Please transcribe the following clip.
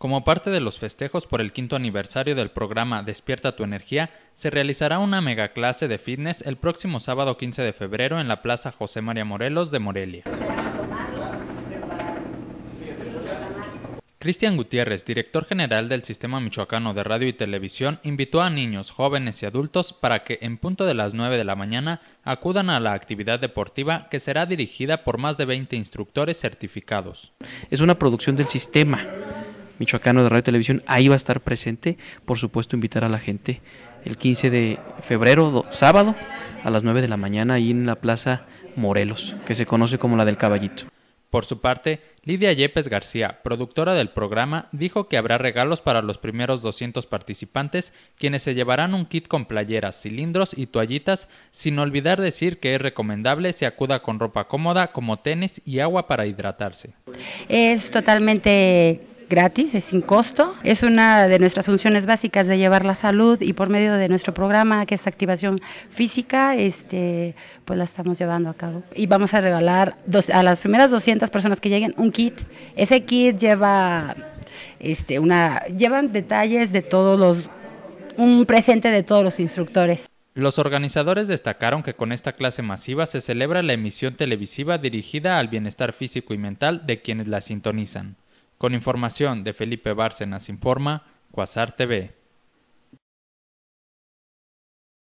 Como parte de los festejos por el quinto aniversario del programa Despierta tu Energía, se realizará una mega clase de fitness el próximo sábado 15 de febrero en la Plaza José María Morelos de Morelia. Cristian Gutiérrez, director general del Sistema Michoacano de Radio y Televisión, invitó a niños, jóvenes y adultos para que en punto de las 9 de la mañana acudan a la actividad deportiva que será dirigida por más de 20 instructores certificados. Es una producción del sistema Michoacano de Radio Televisión, ahí va a estar presente, por supuesto invitar a la gente el 15 de febrero, sábado, a las 9 de la mañana, ahí en la Plaza Morelos, que se conoce como la del Caballito. Por su parte, Lidia Yepes García, productora del programa, dijo que habrá regalos para los primeros 200 participantes, quienes se llevarán un kit con playeras, cilindros y toallitas, sin olvidar decir que es recomendable se acuda con ropa cómoda como tenis y agua para hidratarse. Es totalmente gratis, es sin costo. Es una de nuestras funciones básicas de llevar la salud y por medio de nuestro programa, que es activación física, este, pues la estamos llevando a cabo. Y vamos a regalar a las primeras 200 personas que lleguen un kit. Ese kit lleva, este, una, llevan detalles de todos los, un presente de todos los instructores. Los organizadores destacaron que con esta clase masiva se celebra la emisión televisiva dirigida al bienestar físico y mental de quienes la sintonizan. Con información de Felipe Bárcenas Informa, Quasar TV.